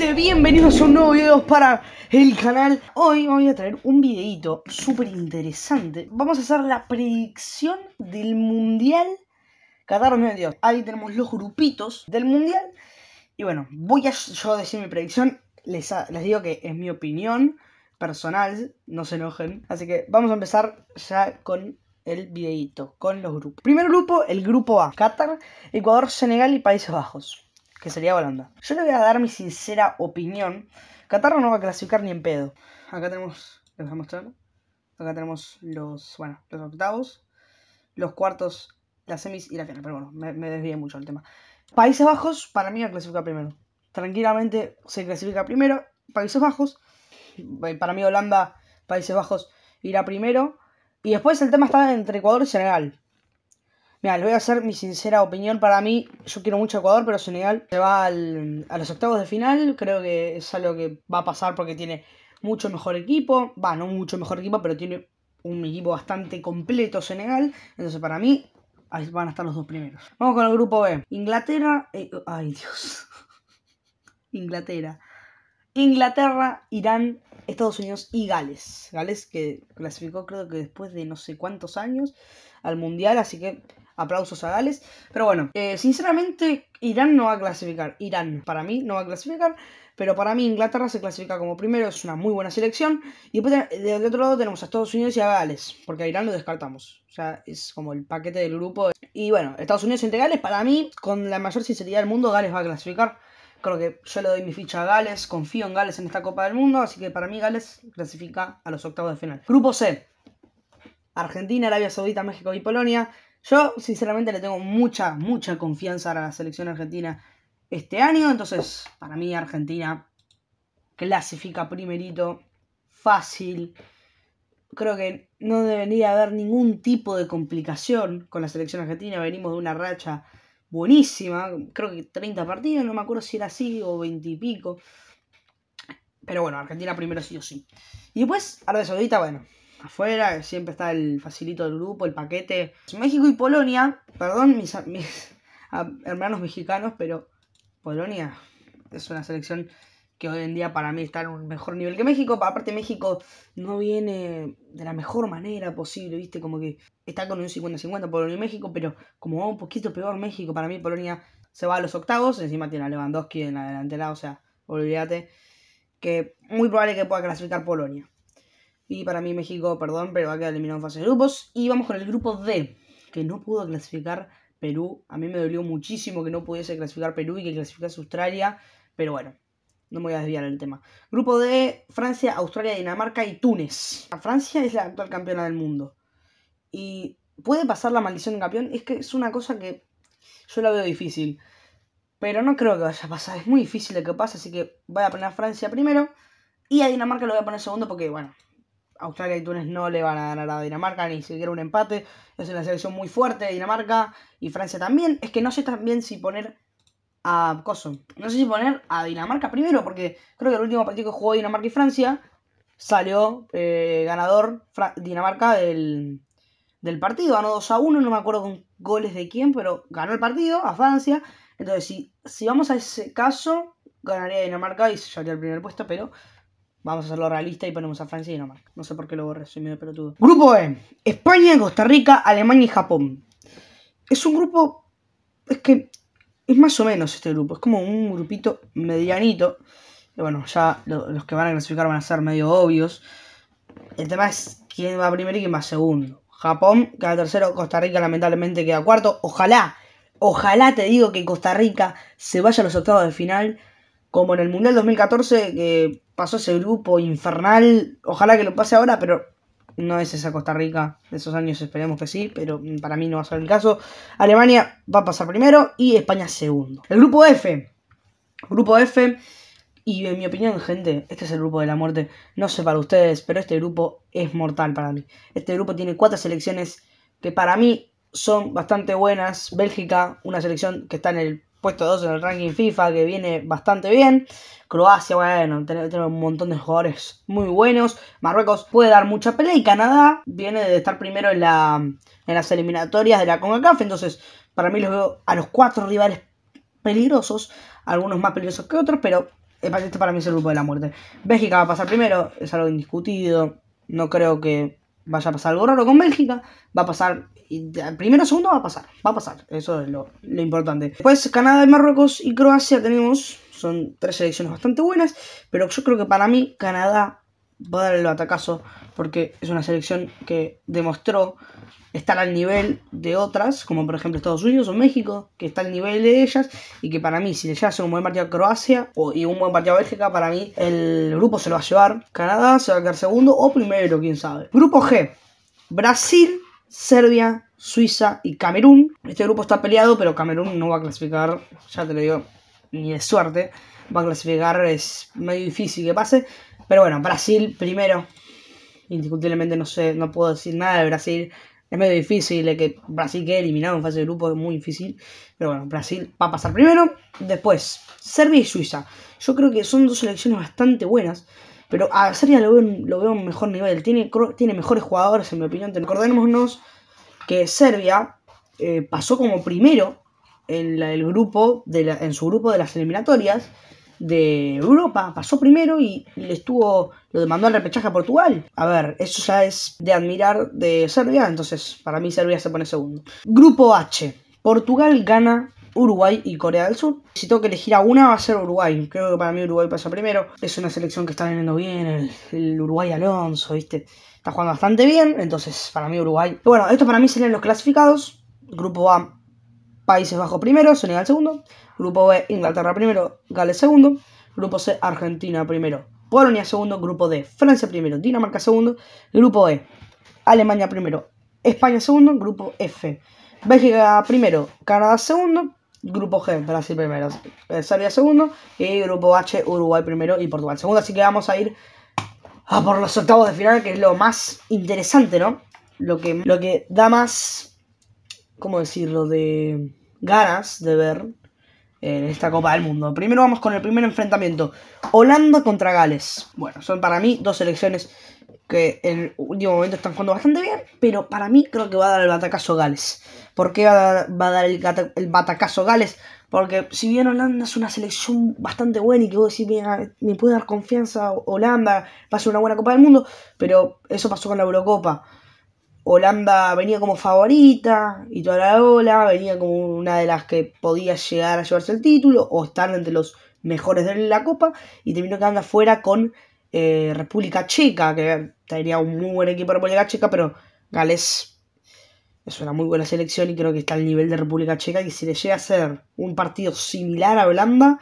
Este, bienvenidos a un nuevo video para el canal. Hoy voy a traer un videito súper interesante. Vamos a hacer la predicción del Mundial Qatar 2022. Ahí tenemos los grupitos del Mundial. Y bueno, voy a yo decir mi predicción. Les, les digo que es mi opinión personal, no se enojen. Así que vamos a empezar ya con el videito, con los grupos. Primer grupo, el grupo A. Qatar, Ecuador, Senegal y Países Bajos que sería Holanda. Yo le voy a dar mi sincera opinión. Qatar no va a clasificar ni en pedo. Acá tenemos, les voy a mostrar. Acá tenemos los, bueno, los octavos, los cuartos, las semis y la final. Pero bueno, me, me mucho el tema. Países Bajos, para mí, va a clasificar primero. Tranquilamente se clasifica primero. Países Bajos, eh, para mí, Holanda, Países Bajos irá primero. Y después el tema está entre Ecuador y Senegal. Mira, les voy a hacer mi sincera opinión. Para mí, yo quiero mucho Ecuador, pero Senegal se va a los octavos de final. Creo que es algo que va a pasar porque tiene mucho mejor equipo. Va, no mucho mejor equipo, pero tiene un equipo bastante completo Senegal. Entonces, para mí, ahí van a estar los dos primeros. Vamos con el grupo B. Inglaterra. Eh, ay, Dios. Inglaterra. Inglaterra, Irán, Estados Unidos y Gales. Gales que clasificó creo que después de no sé cuántos años al Mundial, así que aplausos a Gales. Pero bueno, eh, sinceramente Irán no va a clasificar. Irán para mí no va a clasificar. Pero para mí Inglaterra se clasifica como primero, es una muy buena selección. Y después del otro lado tenemos a Estados Unidos y a Gales, porque a Irán lo descartamos. O sea, es como el paquete del grupo. Y bueno, Estados Unidos entre Gales, para mí, con la mayor sinceridad del mundo, Gales va a clasificar. Creo que yo le doy mi ficha a Gales, confío en Gales en esta Copa del Mundo, así que para mí Gales clasifica a los octavos de final. Grupo C. Argentina, Arabia Saudita, México y Polonia. Yo, sinceramente, le tengo mucha, mucha confianza a la selección argentina este año. Entonces, para mí, Argentina clasifica primerito, fácil. Creo que no debería haber ningún tipo de complicación con la selección argentina. Venimos de una racha buenísima, creo que 30 partidos, no me acuerdo si era así o 20 y pico. Pero bueno, Argentina primero sí o sí. Y después, de Saudita, bueno, afuera, siempre está el facilito del grupo, el paquete. México y Polonia, perdón mis, ah, hermanos mexicanos, pero Polonia es una selección que hoy en día para mí está en un mejor nivel que México. Aparte México no viene de la mejor manera posible, ¿viste? Como que está con un 50-50 Polonia y México, pero como va un poquito peor México, para mí Polonia se va a los octavos, encima tiene a Lewandowski en la delantera, o sea, olvídate que muy probable que pueda clasificar Polonia. Y para mí México, perdón, pero va a quedar eliminado en fase de grupos. Y vamos con el grupo D, que no pudo clasificar Perú. A mí me dolió muchísimo que no pudiese clasificar Perú y que clasificase Australia. Pero bueno, no me voy a desviar del tema. Grupo D, Francia, Australia, Dinamarca y Túnez. Francia es la actual campeona del mundo. Y puede pasar la maldición de campeón. Es que es una cosa que yo la veo difícil. Pero no creo que vaya a pasar. Es muy difícil de que pase. Así que voy a poner a Francia primero. Y a Dinamarca lo voy a poner segundo porque, bueno, Australia y Túnez no le van a ganar a Dinamarca, ni siquiera un empate. Es una selección muy fuerte de Dinamarca y Francia también. Es que no sé también si poner a Coso. No sé si poner a Dinamarca primero, porque creo que el último partido que jugó Dinamarca y Francia salió eh, ganador Dinamarca del, partido. Ganó 2 a 1, no me acuerdo con goles de quién, pero ganó el partido a Francia. Entonces, si, si vamos a ese caso, ganaría Dinamarca y se llevaría el primer puesto, pero Vamos a hacerlo realista y ponemos a Francia y más. No sé por qué lo borré, soy medio pelotudo. Grupo E. España, Costa Rica, Alemania y Japón. Es un grupo... Es que es más o menos este grupo. Es como un grupito medianito. bueno, ya los que van a clasificar van a ser medio obvios. El tema es quién va primero y quién va segundo. Japón queda tercero, Costa Rica lamentablemente queda cuarto. Ojalá, ojalá te digo que Costa Rica se vaya a los octavos de final como en el Mundial 2014, que pasó ese grupo infernal. Ojalá que lo pase ahora, pero no es esa Costa Rica de esos años, esperemos que sí, pero para mí no va a ser el caso. Alemania va a pasar primero y España segundo. El grupo F. Grupo F. Y en mi opinión, gente, este es el grupo de la muerte. No sé para ustedes, pero este grupo es mortal para mí. Este grupo tiene cuatro selecciones que para mí son bastante buenas. Bélgica, una selección que está en el puesto 2 en el ranking FIFA, que viene bastante bien. Croacia, bueno, tiene, un montón de jugadores muy buenos. Marruecos puede dar mucha pelea y Canadá viene de estar primero en, la, en las eliminatorias de la CONCACAF. Entonces, para mí los veo a los cuatro rivales peligrosos, algunos más peligrosos que otros, pero este para mí es el grupo de la muerte. Bélgica va a pasar primero, es algo indiscutido. No creo que vaya a pasar algo raro con Bélgica, va a pasar, primero segundo va a pasar, va a pasar, eso es lo, lo importante. Después Canadá, Marruecos y Croacia tenemos, son tres selecciones bastante buenas, pero yo creo que para mí Canadá Voy a darle el batacazo porque es una selección que demostró estar al nivel de otras, como por ejemplo Estados Unidos o México, que está al nivel de ellas y que para mí, si le llega un buen partido a Croacia o, y un buen partido a Bélgica, para mí el grupo se lo va a llevar. Canadá se va a quedar segundo o primero, quién sabe. Grupo G, Brasil, Serbia, Suiza y Camerún. Este grupo está peleado, pero Camerún no va a clasificar, ya te lo digo, ni de suerte. Va a clasificar, es medio difícil que pase. Pero bueno, Brasil primero. Indiscutiblemente no sé, no puedo decir nada de Brasil. Es medio difícil, que Brasil quede eliminado en fase de grupo, es muy difícil. Pero bueno, Brasil va a pasar primero. Después, Serbia y Suiza. Yo creo que son dos selecciones bastante buenas. Pero a Serbia lo veo, lo veo mejor nivel. Tiene, tiene mejores jugadores, en mi opinión. Recordémonos que Serbia eh, pasó como primero en, el grupo la, en su grupo de las eliminatorias de Europa, pasó primero y, le estuvo, lo demandó al repechaje a Portugal. A ver, eso ya es de admirar de Serbia, entonces para mí Serbia se pone segundo. Grupo H. Portugal gana Uruguay y Corea del Sur. Si tengo que elegir a una, va a ser Uruguay. Creo que para mí Uruguay pasa primero. Es una selección que está viniendo bien, el, Uruguay Alonso, ¿viste? Está jugando bastante bien, entonces para mí Uruguay. Bueno, esto para mí serían los clasificados. Grupo A, Países Bajos primero, Senegal segundo. Grupo B, Inglaterra primero, Gales segundo. Grupo C, Argentina primero, Polonia segundo. Grupo D, Francia primero, Dinamarca segundo. Grupo E, Alemania primero, España segundo. Grupo F, Bélgica primero, Canadá segundo. Grupo G, Brasil primero, Serbia segundo. Y Grupo H, Uruguay primero y Portugal segundo. Así que vamos a ir a por los octavos de final, que es lo más interesante, ¿no? Lo que, lo que da más, ¿cómo decirlo?, de ganas de ver en esta Copa del Mundo. Primero vamos con el primer enfrentamiento. Holanda contra Gales. Bueno, son para mí dos selecciones que en el último momento están jugando bastante bien, pero para mí creo que va a dar el batacazo Gales. ¿Por qué va a dar, el, batacazo Gales? Porque si bien Holanda es una selección bastante buena y que vos decís, mira, me puede dar confianza Holanda, va a ser una buena Copa del Mundo, pero eso pasó con la Eurocopa. Holanda venía como favorita y toda la ola, venía como una de las que podía llegar a llevarse el título o estar entre los mejores de la Copa y terminó quedando afuera con eh, República Checa, que tenía un muy buen equipo de República Checa, pero Gales es una muy buena selección y creo que está al nivel de República Checa y si le llega a ser un partido similar a Holanda,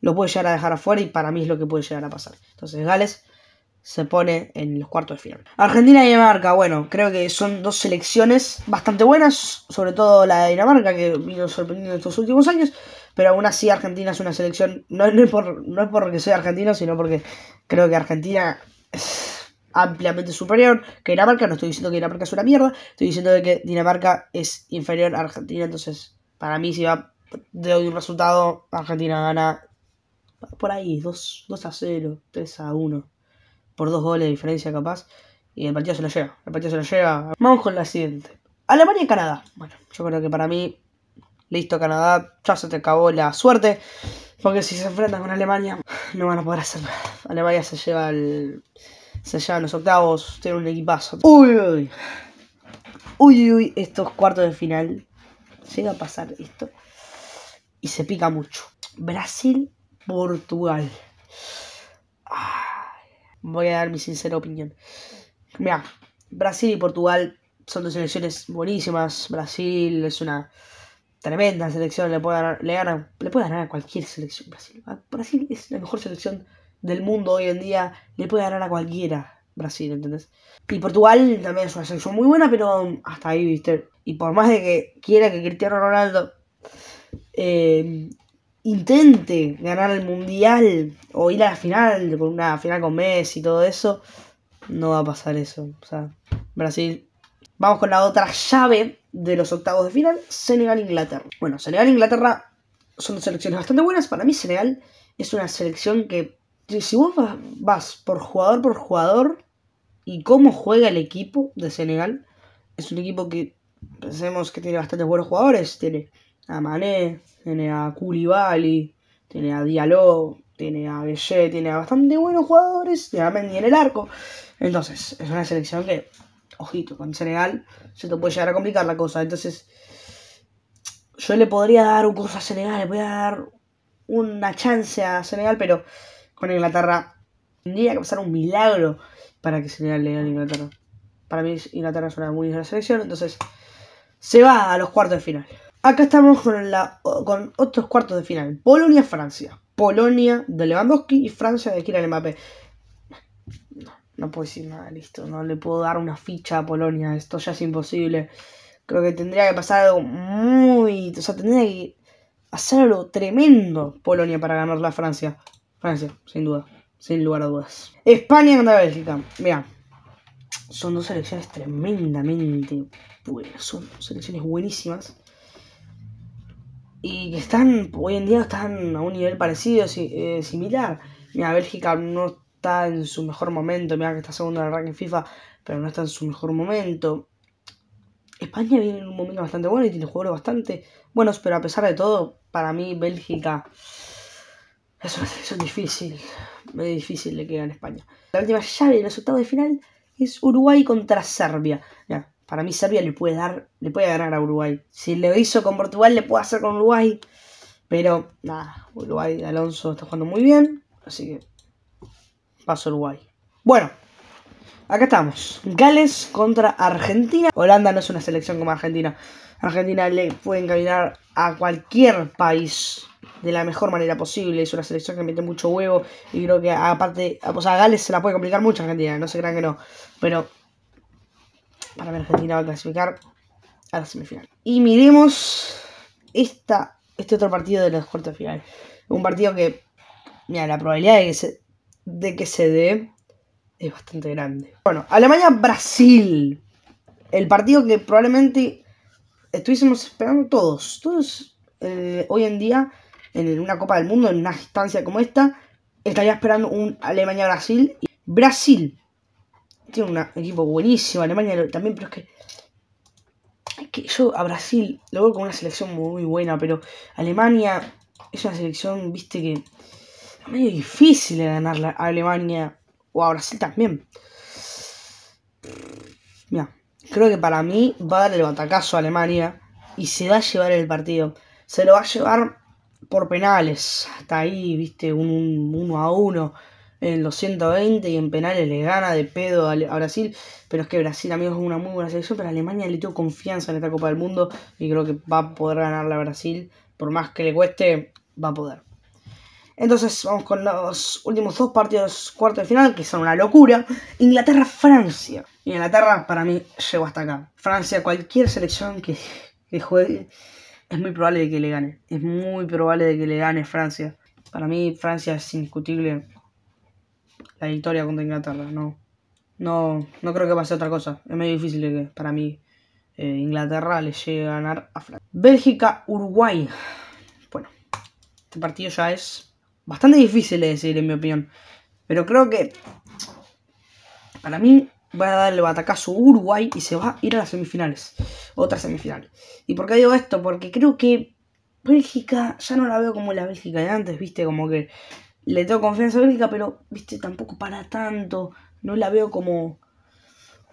lo puede llegar a dejar afuera y para mí es lo que puede llegar a pasar. Entonces Gales se pone en los cuartos de final. Argentina y Dinamarca, bueno, creo que son dos selecciones bastante buenas, sobre todo la de Dinamarca, que vino sorprendiendo en estos últimos años, pero aún así Argentina es una selección, no, es no porque soy argentino, sino porque creo que Argentina es ampliamente superior que Dinamarca, no estoy diciendo que Dinamarca es una mierda, estoy diciendo que Dinamarca es inferior a Argentina, entonces para mí si va de hoy un resultado, Argentina gana por ahí, 2 a 0, 3 a 1 por dos goles de diferencia capaz. Y el partido se lo lleva. El partido se lo lleva. Vamos con la siguiente. Alemania y Canadá. Bueno, yo creo que para mí, listo Canadá, ya se te acabó la suerte. Porque si se enfrentan con Alemania, no van a poder hacer Alemania se lleva el... Se lleva los octavos, tiene un equipazo. Uy, uy. Uy, uy, estos cuartos de final. Llega a pasar esto. Y se pica mucho. Brasil, Portugal. Ah voy a dar mi sincera opinión. Mira, Brasil y Portugal son dos selecciones buenísimas. Brasil es una tremenda selección, le puede ganar, le gana, le puede ganar a cualquier selección. Brasil. Ah, Brasil es la mejor selección del mundo hoy en día, le puede ganar a cualquiera. Brasil, ¿entendés? Y Portugal también es una selección muy buena, pero hasta ahí, ¿viste? Y por más de que quiera que Cristiano Ronaldo eh, intente ganar el mundial o ir a la final, con una final con Messi y todo eso, no va a pasar eso. O sea, Brasil. Vamos con la otra llave de los octavos de final, Senegal-Inglaterra. Bueno, Senegal-Inglaterra son selecciones bastante buenas. Para mí Senegal es una selección que, si vos vas por jugador por jugador y cómo juega el equipo de Senegal, es un equipo que pensemos que tiene bastantes buenos jugadores. Tiene a Mané, tiene a Koulibaly, tiene a Diallo, tiene a Bellet, tiene a bastante buenos jugadores, tiene a Mendy en el arco. Entonces, es una selección que, ojito, con Senegal se te puede llegar a complicar la cosa. Entonces, yo le podría dar un curso a Senegal, le podría dar una chance a Senegal, pero con Inglaterra tendría que pasar un milagro para que Senegal le gane a Inglaterra. Para mí Inglaterra es una muy buena selección, entonces se va a los cuartos de final. Acá estamos con, la, con otros cuartos de final. Polonia-Francia. Polonia de Lewandowski y Francia de Kylian Mbappé. No, puedo decir nada, listo. No le puedo dar una ficha a Polonia. Esto ya es imposible. Creo que tendría que pasar algo muy... O sea, tendría que hacer algo tremendo Polonia para ganar la Francia. Francia, sin duda. Sin lugar a dudas. España contra Bélgica. Mira, son dos selecciones tremendamente buenas. Son dos selecciones buenísimas y que están, hoy en día están a un nivel parecido, si, eh, similar. Mira, Bélgica no está en su mejor momento, mira que está segundo en el ranking FIFA, pero no está en su mejor momento. España viene en un momento bastante bueno y tiene jugadores bastante buenos, pero a pesar de todo, para mí Bélgica es difícil, muy difícil le queda en España. La última llave en el resultado de final es Uruguay contra Serbia. Mira, para mí Serbia le puede dar, le puede ganar a Uruguay. Si lo hizo con Portugal, le puede hacer con Uruguay. Pero nada, Uruguay, Alonso está jugando muy bien. Así que paso Uruguay. Bueno, acá estamos. Gales contra Argentina. Holanda no es una selección como Argentina. Argentina le puede encaminar a cualquier país de la mejor manera posible. Es una selección que mete mucho huevo. Y creo que aparte, o sea, a Gales se la puede complicar mucho Argentina, no se crean que no. Pero para mí Argentina va a clasificar a la semifinal. Y miremos esta, este otro partido de los cuartos de final. Un partido que, mira, la probabilidad de que se, de que se dé es bastante grande. Bueno, Alemania-Brasil. El partido que probablemente estuviésemos esperando todos. Todos eh, hoy en día, en una Copa del Mundo, en una instancia como esta, estaría esperando un Alemania-Brasil. Brasil tiene un equipo buenísimo, Alemania también, pero es que, que yo a Brasil lo veo como una selección muy buena, pero Alemania es una selección, viste, que es medio difícil de ganarla a Alemania o a Brasil también. Mira, creo que para mí va a darle el batacazo a Alemania y se va a llevar el partido. Se lo va a llevar por penales. Hasta ahí, viste, un 1 a 1 en los 120 y en penales le gana de pedo a, Brasil. Pero es que Brasil, amigos, es una muy buena selección, pero Alemania le tuvo confianza en esta Copa del Mundo y creo que va a poder ganarla a Brasil. Por más que le cueste, va a poder. Entonces vamos con los últimos dos partidos cuartos de final, que son una locura. Inglaterra-Francia. Inglaterra para mí llegó hasta acá. Francia, cualquier selección que, que, juegue, es muy probable de que le gane. Es muy probable de que le gane Francia. Para mí Francia es indiscutible la victoria contra Inglaterra. No, no, no creo que ser otra cosa. Es medio difícil que para mí eh, Inglaterra le llegue a ganar a Francia. Bélgica-Uruguay. Bueno, este partido ya es bastante difícil de decir, en mi opinión. Pero creo que para mí va a darle batacazo Uruguay y se va a ir a las semifinales. Otra semifinal. ¿Y por qué digo esto? Porque creo que Bélgica ya no la veo como la Bélgica de antes, ¿viste? Como que le tengo confianza a pero, viste, tampoco para tanto. No la veo como,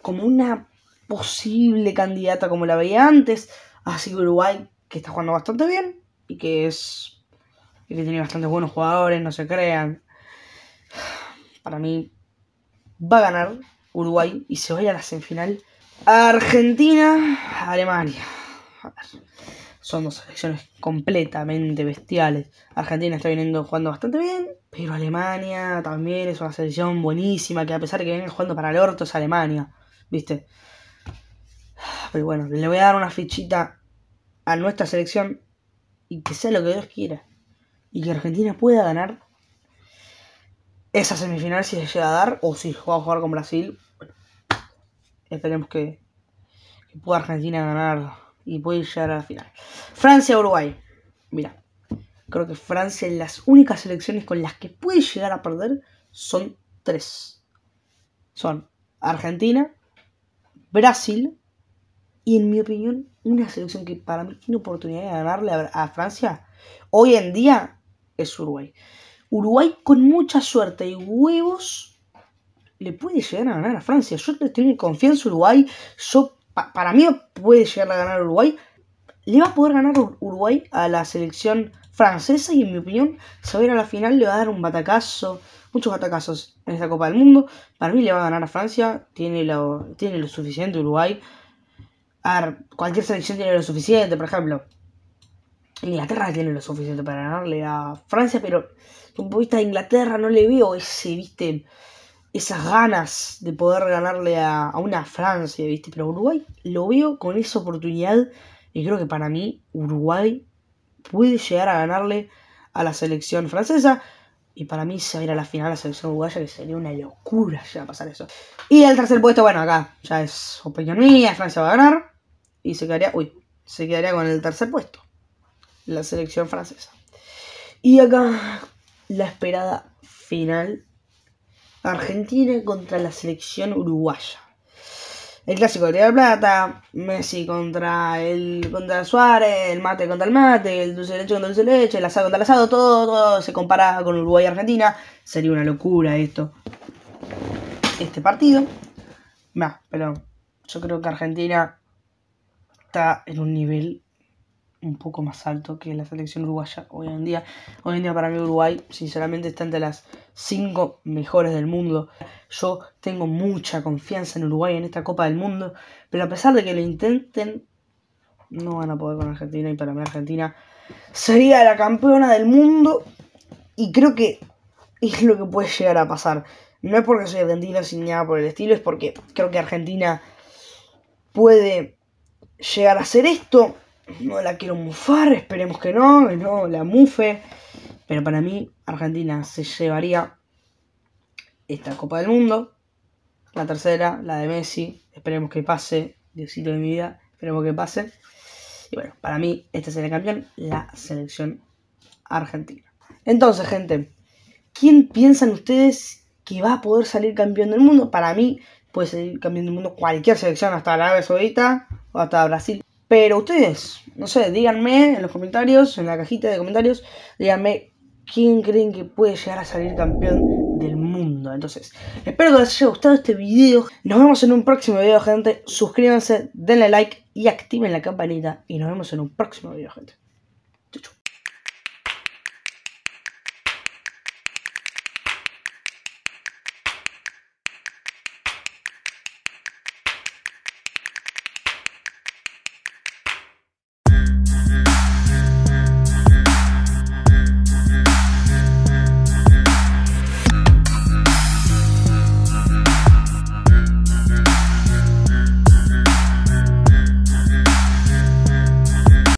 como una posible candidata como la veía antes. Así que Uruguay, que está jugando bastante bien y que es. Y que tiene bastantes buenos jugadores, no se crean. Para mí, va a ganar Uruguay y se va a a la semifinal. Argentina, Alemania. A ver son dos selecciones completamente bestiales. Argentina está viniendo jugando bastante bien, pero Alemania también es una selección buenísima, que a pesar de que vienen jugando para el orto es Alemania, ¿viste? Pero bueno, le voy a dar una fichita a nuestra selección y que sea lo que Dios quiera. Y que Argentina pueda ganar esa semifinal si se llega a dar o si va a jugar con Brasil. esperemos que, que pueda Argentina ganar y puede llegar a la final. Francia-Uruguay. Mira, creo que Francia en las únicas selecciones con las que puede llegar a perder son tres. Son Argentina, Brasil y en mi opinión una selección que para mí tiene oportunidad de ganarle a Francia hoy en día es Uruguay. Uruguay con mucha suerte y huevos le puede llegar a ganar a Francia. Yo le tengo en confianza Uruguay. Yo para mí puede llegar a ganar Uruguay. Le va a poder ganar Uruguay a la selección francesa y en mi opinión, saber a la final le va a dar un batacazo, muchos batacazos en esta Copa del Mundo. Para mí le va a ganar a Francia, tiene lo, tiene lo suficiente Uruguay. A cualquier selección tiene lo suficiente, por ejemplo. Inglaterra tiene lo suficiente para ganarle a Francia, pero un poquito de Inglaterra no le veo ese, viste, esas ganas de poder ganarle a, una Francia, ¿viste? Pero Uruguay lo veo con esa oportunidad y creo que para mí Uruguay puede llegar a ganarle a la selección francesa y para mí se va a a la final a la selección uruguaya que sería una locura a pasar eso. Y el tercer puesto, bueno, acá ya es opinión mía, Francia va a ganar y se quedaría, uy, se quedaría con el tercer puesto la selección francesa. Y acá la esperada final Argentina contra la selección uruguaya. El clásico de la Plata, Messi contra el contra Suárez, el mate contra el mate, el dulce de leche contra el dulce de leche, el asado contra el asado, todo, se compara con Uruguay y Argentina. Sería una locura esto. Este partido. Nah, pero yo creo que Argentina está en un nivel un poco más alto que la selección uruguaya hoy en día. Hoy en día para mí Uruguay, sinceramente, está entre las cinco mejores del mundo. Yo tengo mucha confianza en Uruguay en esta Copa del Mundo, pero a pesar de que lo intenten, no van a poder con Argentina y para mí Argentina sería la campeona del mundo y creo que es lo que puede llegar a pasar. No es porque soy argentino sin nada por el estilo, es porque creo que Argentina puede llegar a hacer esto. No la quiero mufar, esperemos que no, que no la mufe. Pero para mí, Argentina se llevaría esta Copa del Mundo. La tercera, la de Messi. Esperemos que pase. Diosito de mi vida. Esperemos que pase. Y bueno, para mí, este sería el campeón. La selección argentina. Entonces, gente. ¿Quién piensan ustedes que va a poder salir campeón del mundo? Para mí, puede salir campeón del mundo cualquier selección. Hasta Arabia Saudita o hasta Brasil. Pero ustedes, no sé, díganme en los comentarios, en la cajita de comentarios, díganme quién creen que puede llegar a salir campeón del mundo. Entonces, espero que les haya gustado este video. Nos vemos en un próximo video, gente. Suscríbanse, denle like y activen la campanita. Y nos vemos en un próximo video, gente.